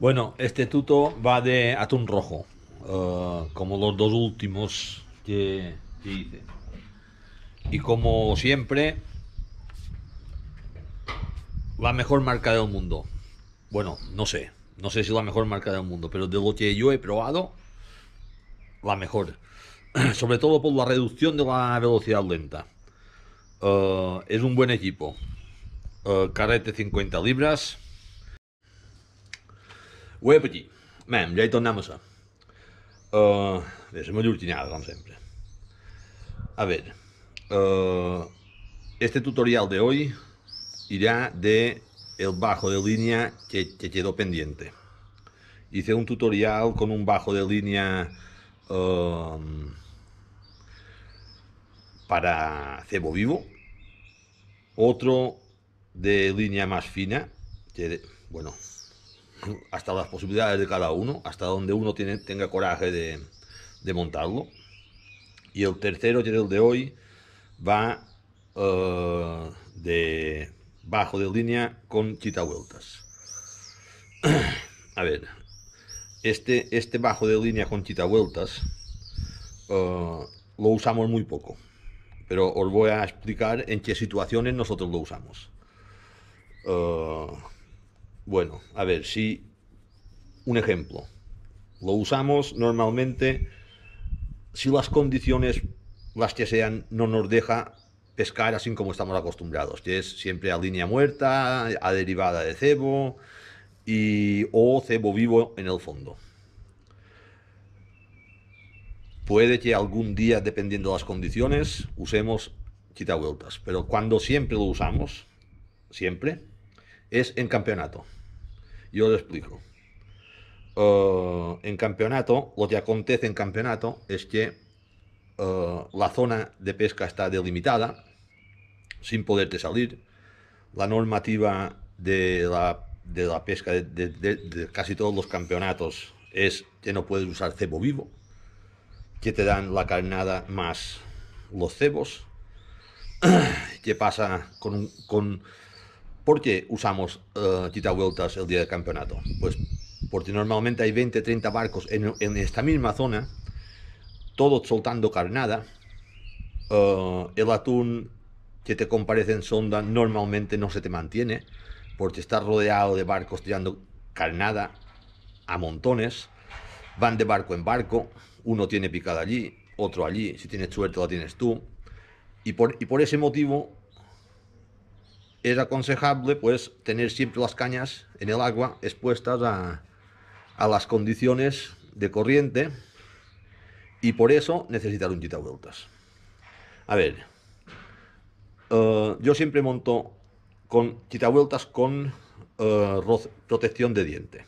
Bueno, este tuto va de atún rojo, eh, como los dos últimos que, hice. Y como siempre, la mejor marca del mundo. Bueno, no sé, no sé si la mejor marca del mundo, pero de lo que yo he probado, la mejor. Sobre todo por la reducción de la velocidad lenta. Eh, es un buen equipo. Eh, carrete 50 libras. Ho repetit. ya ya a Uh, es muy como siempre. A ver, ah, este tutorial de hoy irá de el bajo de línea que, quedó pendiente. Hice un tutorial con un bajo de línea ah, para cebo vivo, otro de línea más fina, que, bueno, hasta las posibilidades de cada uno, hasta donde uno tiene, tenga coraje de, montarlo. Y el tercero, que el de hoy, va eh, de bajo de línea con chita vueltas. A ver, este, este bajo de línea con chita vueltas eh, lo usamos muy poco, pero os voy a explicar en qué situaciones nosotros lo usamos. Eh, bueno, a ver, si un ejemplo, lo usamos normalmente si las condiciones, las que sean, no nos deja pescar así como estamos acostumbrados, que es siempre a línea muerta, a derivada de cebo y, o cebo vivo en el fondo. Puede que algún día, dependiendo de las condiciones, usemos quita vueltas, pero cuando siempre lo usamos, siempre, es en campeonato. Yo lo explico. Eh, en campeonato, lo que acontece en campeonato es que eh, la zona de pesca está delimitada, sin poderte salir. La normativa de la, pesca de, casi todos los campeonatos es que no puedes usar cebo vivo, que te dan la carnada más los cebos. ¿Qué pasa con, con ¿Por qué usamos uh, vueltas el día del campeonato? Pues porque normalmente hay 20, 30 barcos en, esta misma zona, todos soltando carnada. Eh, el atún que te comparece en sonda normalmente no se te mantiene, porque está rodeado de barcos tirando carnada a montones. Van de barco en barco, uno tiene picada allí, otro allí, si tienes suerte la tienes tú. y por ese motivo es aconsejable pues tener siempre las cañas en el agua expuestas a, las condiciones de corriente y por eso necesitar un vueltas. A ver, eh, yo siempre monto con vueltas con eh, protección de diente.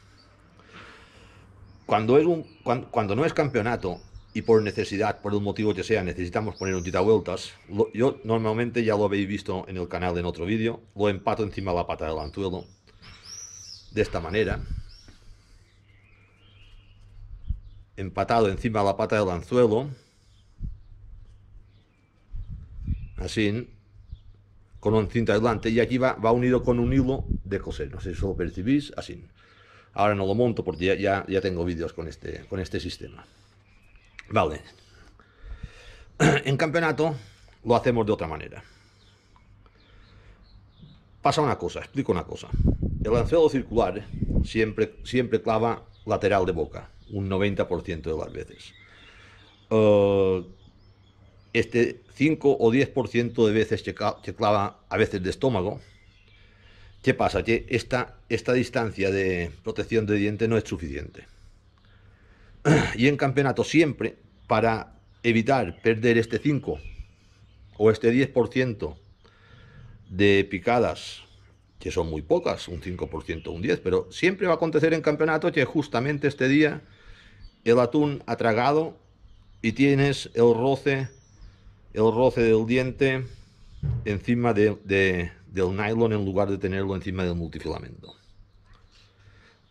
Cuando, es un, cuando no es campeonato y por necesidad, por un motivo que sea, necesitamos poner un tita vueltas, yo normalmente ya lo habéis visto en el canal en otro vídeo, lo empato encima de la pata del anzuelo, de esta manera, empatado encima de la pata del anzuelo, así, con un cinta adelante y aquí va, unido con un hilo de coser, no sé si lo percibís, así. Ahora no lo monto porque ya, ya, ya tengo vídeos con este, con este sistema. Vale. En campeonato lo hacemos de otra manera. Pasa una cosa, explico una cosa. El anzuelo circular siempre, siempre clava lateral de boca, un 90% de las veces. Eh, este 5 o 10% de veces que clava a veces de estómago, ¿qué pasa? Que esta, esta distancia de protección de diente no es suficiente. Y en campeonato siempre para evitar perder este 5 o este 10% de picadas, que son muy pocas, un 5%, un 10%, pero siempre va a acontecer en campeonato que justamente este día el atún ha tragado y tienes el roce, el roce del diente encima del nylon en lugar de tenerlo encima del multifilamento.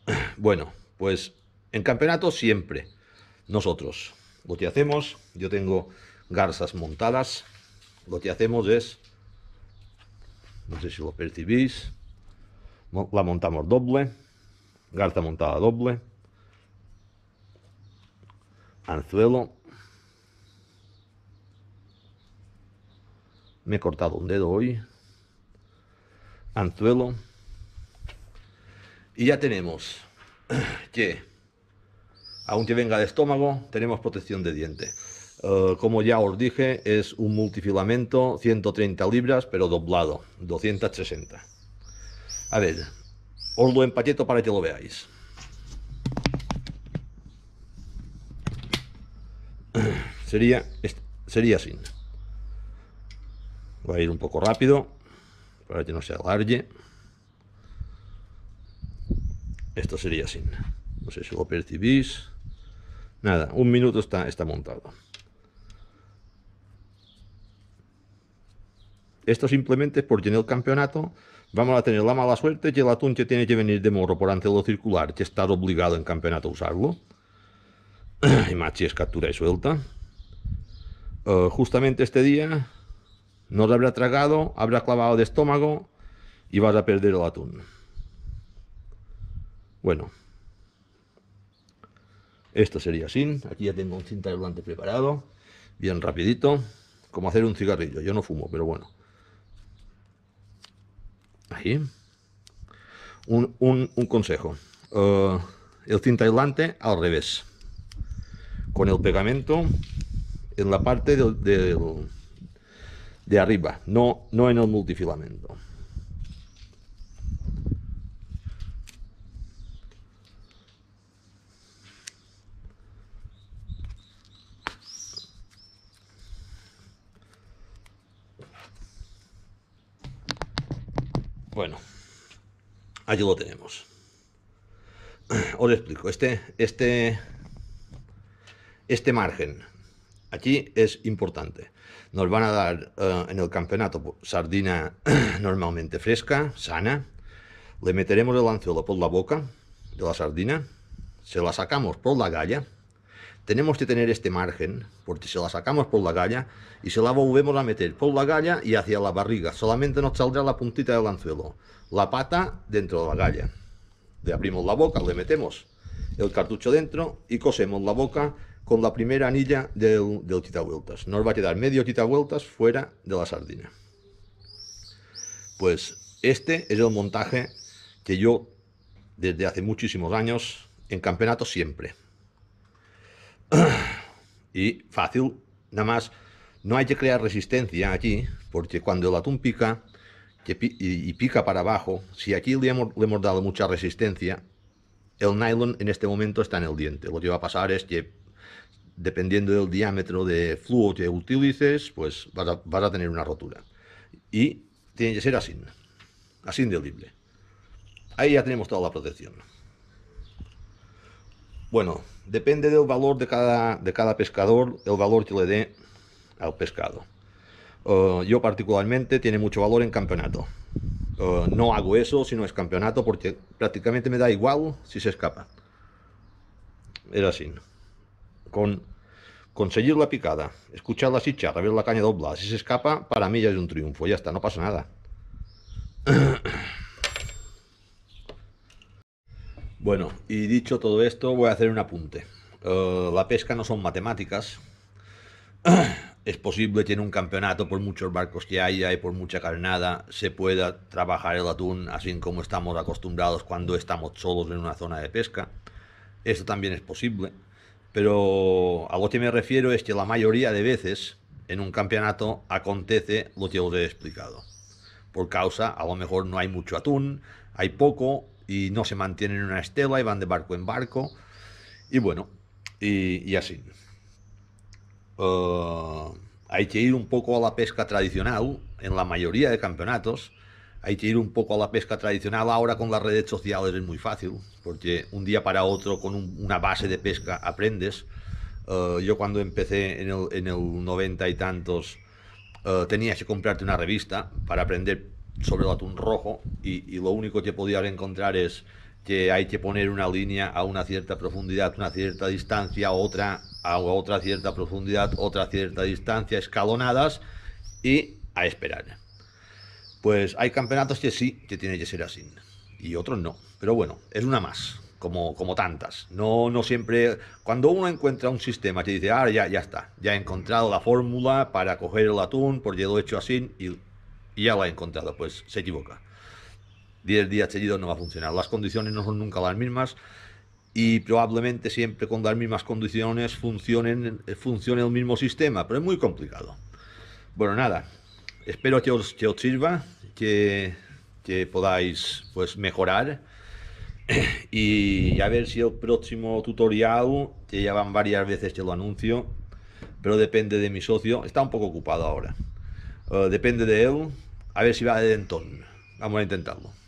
Bueno, pues en campeonato siempre, nosotros. Lo que hacemos, yo tengo garzas montadas. Lo que hacemos es, no sé si lo percibís, la montamos doble, garza montada doble, anzuelo. Me he cortado un dedo hoy. Anzuelo. Y ya tenemos que aunque venga de estómago, tenemos protección de diente. Eh, como ya os dije, es un multifilamento 130 libras, pero doblado, 260. A ver, os lo empaqueto para que lo veáis. Sería, sería así. Voy a ir un poco rápido para que no se alargue. Esto sería sin. No sé si lo percibís. Nada, un minuto está, montado. Esto simplemente es porque en el campeonato vamos a tener la mala suerte que el atún que tiene que venir de morro por ante lo circular, que estar obligado en campeonato a usarlo. y más es captura y suelta. Eh, justamente este día nos habrá tragado, habrá clavado de estómago y vas a perder el atún. Bueno, esto sería así. Aquí ya tengo un cinta aislante preparado. Bien rapidito. Como hacer un cigarrillo. Yo no fumo, pero bueno. Ahí. Un, consejo. Eh, el cinta aislante al revés. Con el pegamento en la parte de arriba. no en el multifilamento. Bueno, allí lo tenemos. Os explico, este, este, este margen aquí es importante. Nos van a dar eh, en el campeonato pues, sardina normalmente fresca, sana. Le meteremos el anzuelo por la boca de la sardina, se la sacamos por la galla, tenemos que tener este margen, porque se la sacamos por la galla y se la volvemos a meter por la galla y hacia la barriga, solamente nos saldrá la puntita del anzuelo, la pata dentro de la galla. Le abrimos la boca, le metemos el cartucho dentro y cosemos la boca con la primera anilla del, del vueltas. Nos va a quedar medio vueltas fuera de la sardina. Pues este es el montaje que yo desde hace muchísimos años en campeonato siempre y fácil, nada más, no hay que crear resistencia aquí, porque cuando el atún pica y pica para abajo, si aquí le hemos, dado mucha resistencia, el nylon en este momento está en el diente. Lo que va a pasar es que, dependiendo del diámetro de flujo que utilices, pues vas a, vas a tener una rotura. Y tiene que ser así, así de libre. Ahí ya tenemos toda la protección. Bueno, depende del valor de cada, de cada pescador, el valor que le dé al pescado. Uh, yo particularmente tiene mucho valor en campeonato. Uh, no hago eso si no es campeonato porque prácticamente me da igual si se escapa. Era así. Con conseguir la picada, escuchar la chicharra, ver la caña doblada, si se escapa, para mí ya es un triunfo, ya está, no pasa nada. Bueno, y dicho todo esto, voy a hacer un apunte. Eh, la pesca no son matemáticas. es posible que en un campeonato, por muchos barcos que haya y por mucha carnada, se pueda trabajar el atún, así como estamos acostumbrados cuando estamos solos en una zona de pesca. Eso también es posible. Pero a lo que me refiero es que la mayoría de veces en un campeonato acontece lo que os he explicado. Por causa, a lo mejor no hay mucho atún, hay poco y no se mantienen en una estela y van de barco en barco y bueno, y, así. Eh, hay que ir un poco a la pesca tradicional en la mayoría de campeonatos. Hay que ir un poco a la pesca tradicional ahora con las redes sociales es muy fácil, porque un día para otro con una base de pesca aprendes. Eh, yo cuando empecé en el, en 90 y tantos eh, tenías que comprarte una revista para aprender sobre el atún rojo y, lo único que podía encontrar es que hay que poner una línea a una cierta profundidad, una cierta distancia, otra a otra cierta profundidad, otra cierta distancia, escalonadas y a esperar. Pues hay campeonatos que sí, que tiene que ser así, y otros no. Pero bueno, es una más, como, como tantas. No, no siempre, cuando uno encuentra un sistema que dice, ah, ya, ya está, ya he encontrado la fórmula para coger el atún, por lo he hecho así, y y ya lo ha encontrado, pues se equivoca. 10 días seguidos no va a funcionar. Las condiciones no son nunca las mismas y probablemente siempre con las mismas condiciones funcionen, eh, funcione el mismo sistema, pero es muy complicado. Bueno, nada, espero que os, os sirva, que, podáis pues, mejorar y a ver si el próximo tutorial, que ya van varias veces que lo anuncio, pero depende de mi socio, está un poco ocupado ahora. Eh, depende de él, a ver si va de dentón. Vamos a intentarlo.